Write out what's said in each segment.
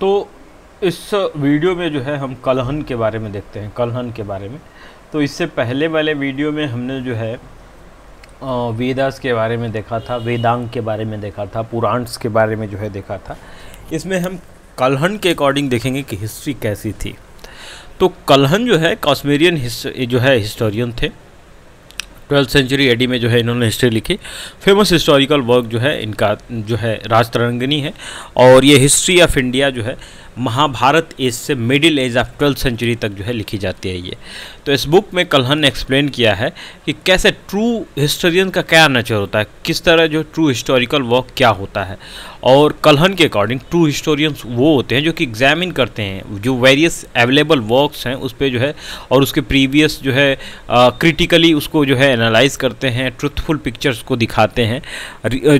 तो इस वीडियो में जो है हम कलहन के बारे में देखते हैं कलहन के बारे में तो इससे पहले वाले वीडियो में हमने जो है वेदास के बारे में देखा था वेदांग के बारे में देखा था पुराण्स के बारे में जो है देखा था इसमें हम कलहन के अकॉर्डिंग देखेंगे कि हिस्ट्री कैसी थी तो कलहन जो है कश्मीरियन जो है हिस्टोरियन थे ट्वेल्थ सेंचुरी एडी में जो है इन्होंने हिस्ट्री लिखी फेमस हिस्टोरिकल वर्क जो है इनका जो है राज है और ये हिस्ट्री ऑफ इंडिया जो है महाभारत से middle age of twelfth century तक जो है लिखी जाती है ये तो इस बुक में कलहन ने एक्सप्लेन किया है कि कैसे ट्रू हिस्टोरियन का क्या नेचर होता है किस तरह जो ट्रू हिस्टोरिकल वर्क क्या होता है और कलहन के अकॉर्डिंग ट्रू हिस्टोरियंस वो होते हैं जो कि एग्जामिन करते हैं जो वेरियस अवेलेबल वर्कस हैं उस पर जो है और उसके प्रीवियस जो है क्रिटिकली उसको जो है एनालाइज करते हैं ट्रुथफुल पिक्चर्स को दिखाते हैं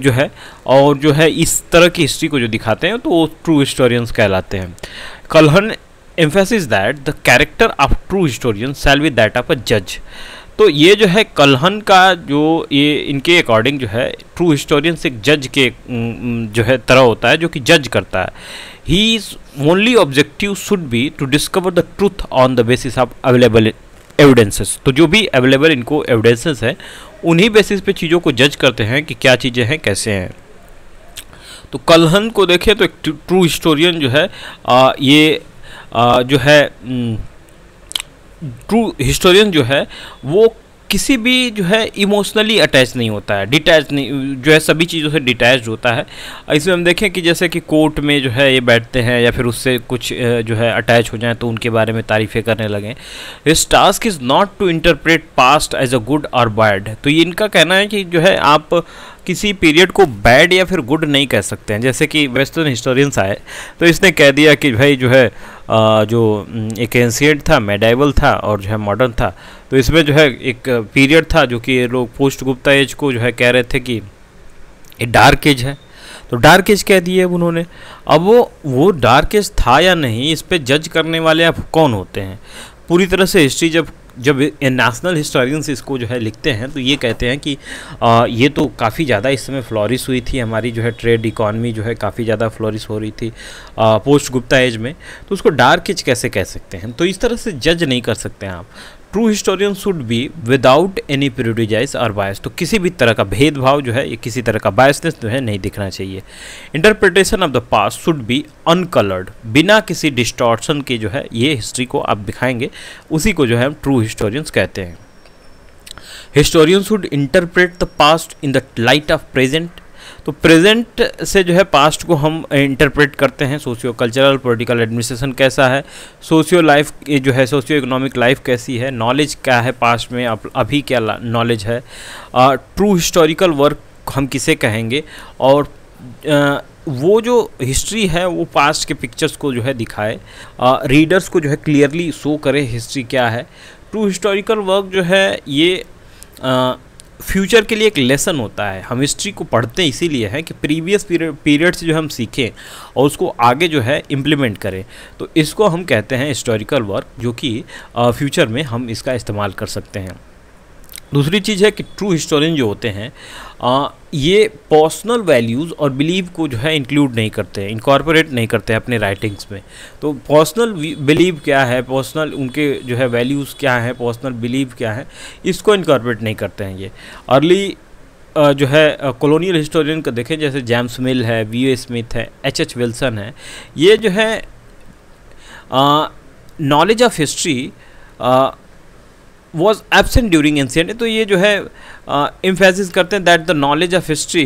जो है और जो है इस तरह की हिस्ट्री को जो दिखाते हैं तो वो ट्रू हिस्टोरियंस कहलाते हैं है Kalhana emphasis that the character of true historian sell with that of a जज तो ये जो है कलहन का जो ये इनके अकॉर्डिंग जो है ट्रू हिस्टोरियंस एक जज के जो है तरह होता है जो कि जज करता है he is only objective should be to discover the truth on the basis of available evidences तो जो भी अवेलेबल इनको एविडेंसेस हैं उन्हीं बेसिस पे चीज़ों को जज करते हैं कि क्या चीज़ें हैं कैसे हैं तो कलहन को देखें तो एक ट्रू हिस्टोरियन जो है आ, ये आ, जो है ट्रू हम्म, हिस्टोरियन जो है वो किसी भी जो है इमोशनली अटैच नहीं होता है डिटैच नहीं जो है सभी चीज़ों से डिटैच होता है इसमें हम देखें कि जैसे कि कोर्ट में जो है ये बैठते हैं या फिर उससे कुछ जो है अटैच हो जाए तो उनके बारे में तारीफ़ें करने लगें his task is not to interpret past as a good और बैड तो ये इनका कहना है कि जो है आप किसी पीरियड को बैड या फिर गुड नहीं कह सकते हैं जैसे कि वेस्टर्न हिस्टोरियंस आए तो इसने कह दिया कि भाई जो है जो एक एंशियट था मेडाइवल था और जो है मॉडर्न था तो इसमें जो है एक पीरियड था जो कि लोग पोस्ट गुप्ता एज को जो है कह रहे थे कि ये डार्क एज है तो डार्क एज कह दिए अब उन्होंने अब वो वो डार्क एज था या नहीं इस पर जज करने वाले आप कौन होते हैं पूरी तरह से हिस्ट्री जब जब नेशनल हिस्टोरियंस इसको जो है लिखते हैं तो ये कहते हैं कि आ, ये तो काफ़ी ज़्यादा इस समय फ्लोरिस हुई थी हमारी जो है ट्रेड इकॉनमी जो है काफ़ी ज़्यादा फ्लोरिश हो रही थी आ, पोस्ट गुप्ता एज में तो उसको डार्क एज कैसे कह सकते हैं तो इस तरह से जज नहीं कर सकते हैं आप true historian should be without any prejudice और बायस तो किसी भी तरह का भेदभाव जो है ये किसी तरह का बायसनेस जो है नहीं दिखना चाहिए interpretation of the past should be uncoloured बिना किसी डिस्टॉर्शन के जो है ये हिस्ट्री को आप दिखाएंगे उसी को जो है हम ट्रू हिस्टोरियंस कहते हैं historians should interpret the past in the light of present तो प्रेजेंट से जो है पास्ट को हम इंटरप्रेट करते हैं सोशियो कल्चरल पॉलिटिकल एडमिनिस्ट्रेशन कैसा है सोशियो लाइफ जो है सोशियो इकोनॉमिक लाइफ कैसी है नॉलेज क्या है पास्ट में अभी क्या नॉलेज है ट्रू हिस्टोरिकल वर्क हम किसे कहेंगे और आ, वो जो हिस्ट्री है वो पास्ट के पिक्चर्स को जो है दिखाए रीडर्स को जो है क्लियरली शो करे हिस्ट्री क्या है ट्रू हिस्टोरिकल वर्क जो है ये फ्यूचर के लिए एक लेसन होता है हम हिस्ट्री को पढ़ते हैं इसीलिए हैं कि प्रीवियस पीरियड से जो हम सीखें और उसको आगे जो है इम्प्लीमेंट करें तो इसको हम कहते हैं हिस्टोरिकल वर्क जो कि फ्यूचर में हम इसका इस्तेमाल कर सकते हैं दूसरी चीज़ है कि ट्रू हिस्टोरियन जो होते हैं आ, ये पर्सनल वैल्यूज़ और बिलीव को जो है इंक्लूड नहीं करते हैं इनकॉर्पोरेट नहीं करते हैं अपने राइटिंग्स में तो पर्सनल बिलीव क्या है पर्सनल उनके जो है वैल्यूज़ क्या है पर्सनल बिलीव क्या है इसको इनकॉर्पोरेट नहीं करते हैं ये अर्ली जो है कॉलोनियल हिस्टोरियन का देखें जैसे जेम्स मिल है वी ए स्मिथ है एच एच विल्सन है ये जो है knowledge of history was absent during ancient तो ये जो है इम्फेसिस uh, करते हैं that the knowledge of history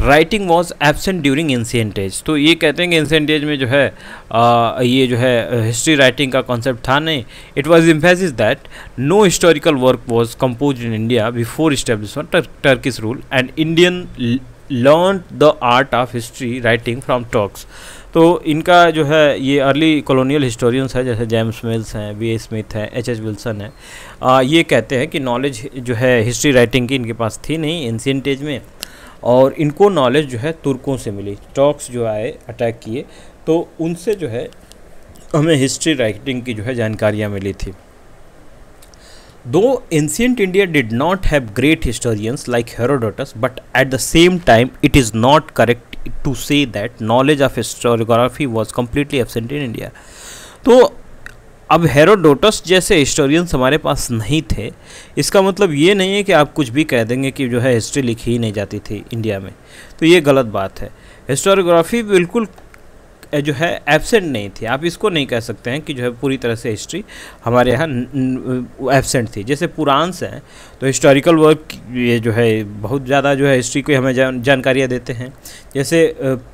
writing was absent during ancient age तो ये कहते हैं कि एंशियंट एज में जो है uh, ये जो है हिस्ट्री राइटिंग का कॉन्सेप्ट था नहीं it was emphasis that no historical work was compose in India before establishment Turkish rule and Indian learn the art of history writing from Turks तो इनका जो है ये अर्ली कॉलोनियल हिस्टोरियंस है जैसे जेम्स मिल्स हैं वी ए स्मिथ हैं H H Wilson है आ, ये कहते हैं कि नॉलेज जो है हिस्ट्री राइटिंग की इनके पास थी नहीं एंशियंट एज में और इनको नॉलेज जो है तुर्कों से मिली टॉक्स जो आए अटैक किए तो उनसे जो है हमें हिस्ट्री राइटिंग की जो है जानकारियाँ मिली थी दो ancient India did not have great historians like Herodotus but at the same time it is not correct to say that knowledge of historiography was completely absent in India तो अब Herodotus जैसे हिस्टोरियंस हमारे पास नहीं थे इसका मतलब ये नहीं है कि आप कुछ भी कह देंगे कि जो है हिस्ट्री लिखी ही नहीं जाती थी इंडिया में तो ये गलत बात है हिस्टोरियोग्राफी बिल्कुल जो है एबसेंट नहीं थी आप इसको नहीं कह सकते हैं कि जो है पूरी तरह से हिस्ट्री हमारे यहाँ एबसेंट थी जैसे पुरान्स हैं तो हिस्टोरिकल वर्क ये जो है बहुत ज़्यादा जो है हिस्ट्री को हमें जान, जानकारियाँ देते हैं जैसे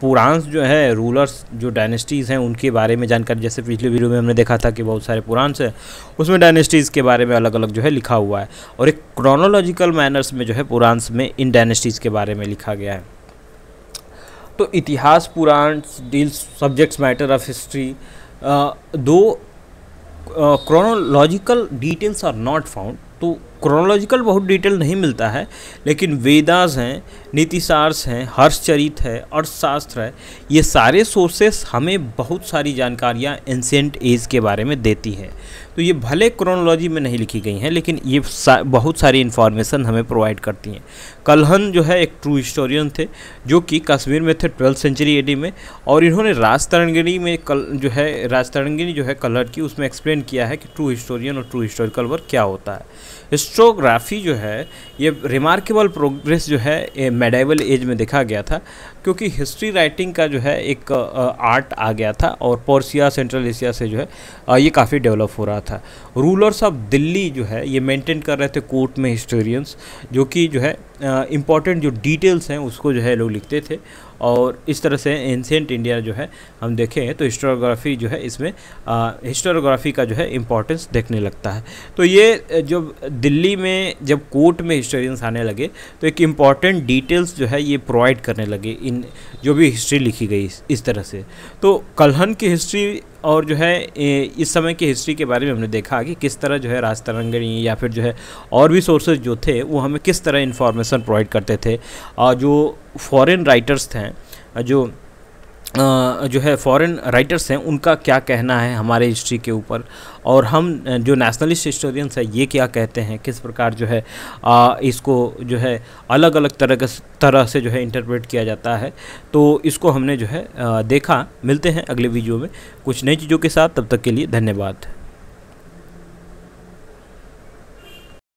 पुरान्स जो है रूलर्स जो डायनेस्टीज़ हैं उनके बारे में जानकारी जैसे पिछले वीडियो में हमने देखा था कि बहुत सारे पुरान्स हैं उसमें डायनेस्टीज़ के बारे में अलग अलग जो है लिखा हुआ है और एक क्रोनोलॉजिकल मैनर्स में जो है पुरान्स में इन डायनेस्टीज़ के बारे में लिखा गया है तो Itihasa Purana deals subjects matter of history though chronological details are not found तो क्रोनोलॉजिकल बहुत डिटेल नहीं मिलता है लेकिन वेदास हैं नीतिशार्स हैं हर्षचरित है अर्थशास्त्र है ये सारे सोर्सेस हमें बहुत सारी जानकारियाँ एंसेंट एज के बारे में देती है तो ये भले क्रोनोलॉजी में नहीं लिखी गई हैं लेकिन ये सा, बहुत सारी इन्फॉर्मेशन हमें प्रोवाइड करती हैं कलहन जो है एक ट्रू हिस्टोरियन थे जो कि कश्मीर में थे ट्वेल्थ सेंचुरी एडी में और इन्होंने राजतरंगिणी में कल जो है राजतरंगिणी जो है कलर की उसमें एक्सप्लेन किया है कि ट्रू हिस्टोरियन और ट्रू हिस्टोरिकल वर्क क्या होता है हिस्टोग्राफी जो है ये रिमार्केबल प्रोग्रेस जो है मेडाइवल एज में देखा गया था क्योंकि हिस्ट्री राइटिंग का जो है एक आर्ट आ गया था और पोर्सिया सेंट्रल एशिया से जो है ये काफ़ी डेवलप हो रहा था रूलर्स ऑफ दिल्ली जो है ये मेंटेन कर रहे थे कोर्ट में हिस्टोरियंस जो कि जो है इम्पॉर्टेंट जो डिटेल्स हैं उसको जो है लोग लिखते थे और इस तरह से एंशेंट इंडिया जो है हम देखें तो हिस्टोरोग्राफी जो है इसमें हिस्टोरोग्राफी का जो है इम्पोर्टेंस देखने लगता है तो ये जब दिल्ली में जब कोर्ट में हिस्टोरियंस आने लगे तो एक इम्पॉर्टेंट डिटेल्स जो है ये प्रोवाइड करने लगे इन जो भी हिस्ट्री लिखी गई इस तरह से तो कलहन की हिस्ट्री और जो है इस समय की हिस्ट्री के बारे में हमने देखा कि किस तरह जो है रास्ता रंगणी या फिर जो है और भी सोर्सेज जो थे वो हमें किस तरह इन्फॉर्मेशन प्रोवाइड करते थे और जो फॉरेन राइटर्स थे जो जो है फॉरेन राइटर्स हैं उनका क्या कहना है हमारे हिस्ट्री के ऊपर और हम जो नेशनलिस्ट हिस्टोरियंस है ये क्या कहते हैं किस प्रकार जो है आ, इसको जो है अलग अलग तरह तरह से जो है इंटरप्रेट किया जाता है तो इसको हमने जो है आ, देखा मिलते हैं अगले वीडियो में कुछ नई चीज़ों के साथ तब तक के लिए धन्यवाद